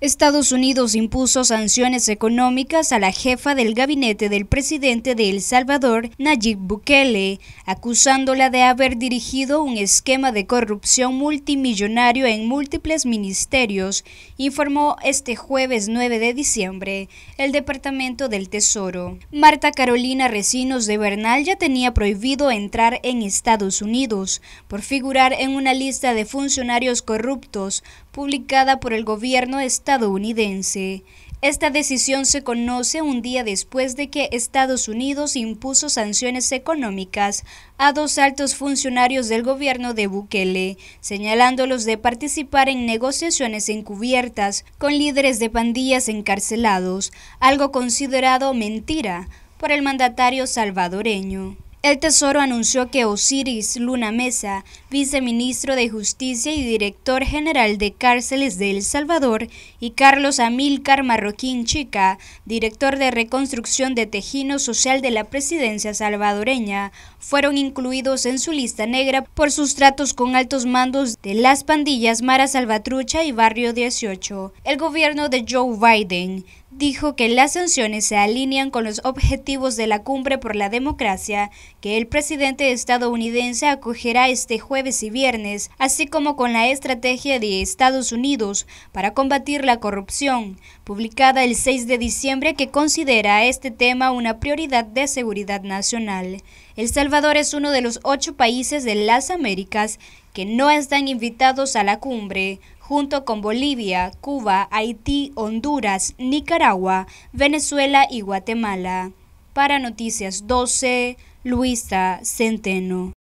Estados Unidos impuso sanciones económicas a la jefa del gabinete del presidente de El Salvador, Nayib Bukele, acusándola de haber dirigido un esquema de corrupción multimillonario en múltiples ministerios, informó este jueves 9 de diciembre el Departamento del Tesoro. Marta Carolina Recinos de Bernal ya tenía prohibido entrar en Estados Unidos por figurar en una lista de funcionarios corruptos publicada por el gobierno estadounidense. Esta decisión se conoce un día después de que Estados Unidos impuso sanciones económicas a dos altos funcionarios del gobierno de Bukele, señalándolos de participar en negociaciones encubiertas con líderes de pandillas encarcelados, algo considerado mentira por el mandatario salvadoreño. El Tesoro anunció que Osiris Luna Mesa, viceministro de Justicia y director general de cárceles de El Salvador, y Carlos Amílcar Marroquín Chica, director de reconstrucción de Tejino Social de la presidencia salvadoreña, fueron incluidos en su lista negra por sus tratos con altos mandos de las pandillas Mara Salvatrucha y Barrio 18. El gobierno de Joe Biden dijo que las sanciones se alinean con los objetivos de la Cumbre por la Democracia que el presidente estadounidense acogerá este jueves y viernes, así como con la estrategia de Estados Unidos para combatir la corrupción, publicada el 6 de diciembre que considera este tema una prioridad de seguridad nacional. El Salvador es uno de los ocho países de las Américas que no están invitados a la cumbre, junto con Bolivia, Cuba, Haití, Honduras, Nicaragua, Venezuela y Guatemala. Para Noticias 12, Luisa Centeno.